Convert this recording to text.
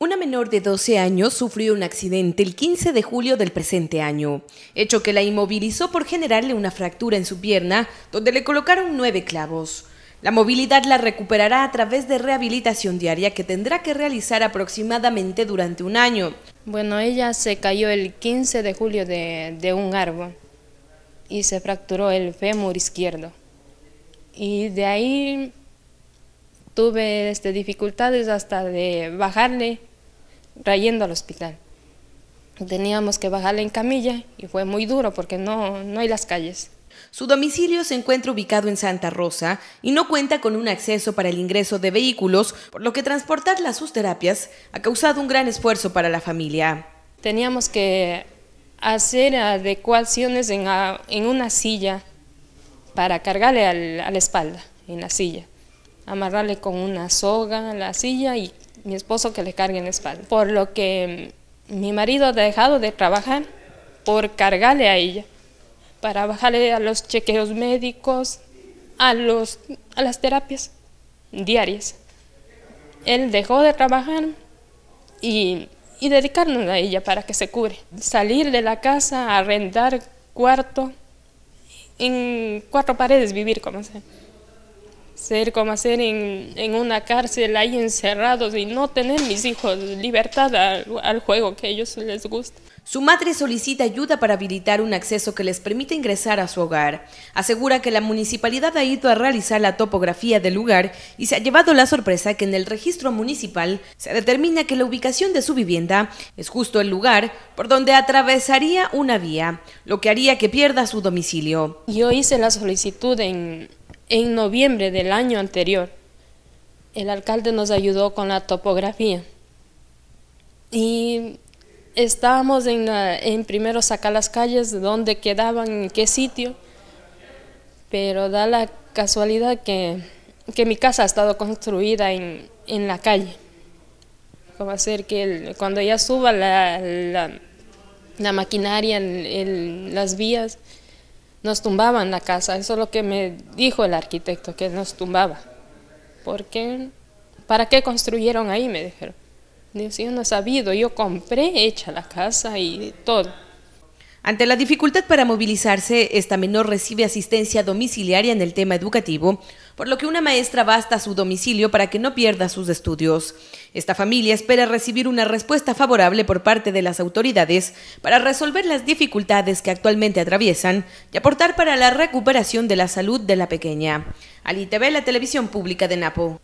Una menor de 12 años sufrió un accidente el 15 de julio del presente año, hecho que la inmovilizó por generarle una fractura en su pierna, donde le colocaron nueve clavos. La movilidad la recuperará a través de rehabilitación diaria que tendrá que realizar aproximadamente durante un año. Bueno, ella se cayó el 15 de julio de, un árbol y se fracturó el fémur izquierdo. Y de ahí tuve este, dificultades hasta de bajarle trayendo al hospital. Teníamos que bajarla en camilla y fue muy duro porque no, no hay las calles. Su domicilio se encuentra ubicado en Santa Rosa y no cuenta con un acceso para el ingreso de vehículos, por lo que transportarla a sus terapias ha causado un gran esfuerzo para la familia. Teníamos que hacer adecuaciones en, una silla para cargarle a la espalda, en la silla, amarrarle con una soga a la silla y mi esposo que le cargue en espalda. Por lo que mm, mi marido ha dejado de trabajar por cargarle a ella, para bajarle a los chequeos médicos, a, los, a las terapias diarias. Él dejó de trabajar y, y dedicarnos a ella para que se cure. Salir de la casa, arrendar cuarto, en cuatro paredes vivir como sea ser como hacer en, una cárcel ahí encerrados y no tener mis hijos libertad al, juego que a ellos les gusta. Su madre solicita ayuda para habilitar un acceso que les permita ingresar a su hogar. Asegura que la municipalidad ha ido a realizar la topografía del lugar y se ha llevado la sorpresa que en el registro municipal se determina que la ubicación de su vivienda es justo el lugar por donde atravesaría una vía, lo que haría que pierda su domicilio. Yo hice la solicitud en, en noviembre del año anterior, el alcalde nos ayudó con la topografía y estábamos en, en primero sacar las calles, dónde quedaban, en qué sitio, pero da la casualidad que, que mi casa ha estado construida en, la calle. Como hacer que cuando ella suba la, la, maquinaria, en las vías, nos tumbaban la casa, eso es lo que me dijo el arquitecto, que nos tumbaba. ¿Por qué? ¿para qué construyeron ahí? Me dijeron. Dios, yo no he sabido, yo compré hecha la casa y todo. Ante la dificultad para movilizarse, esta menor recibe asistencia domiciliaria en el tema educativo, por lo que una maestra basta hasta su domicilio para que no pierda sus estudios. Esta familia espera recibir una respuesta favorable por parte de las autoridades para resolver las dificultades que actualmente atraviesan y aportar para la recuperación de la salud de la pequeña. la televisión pública de Napo.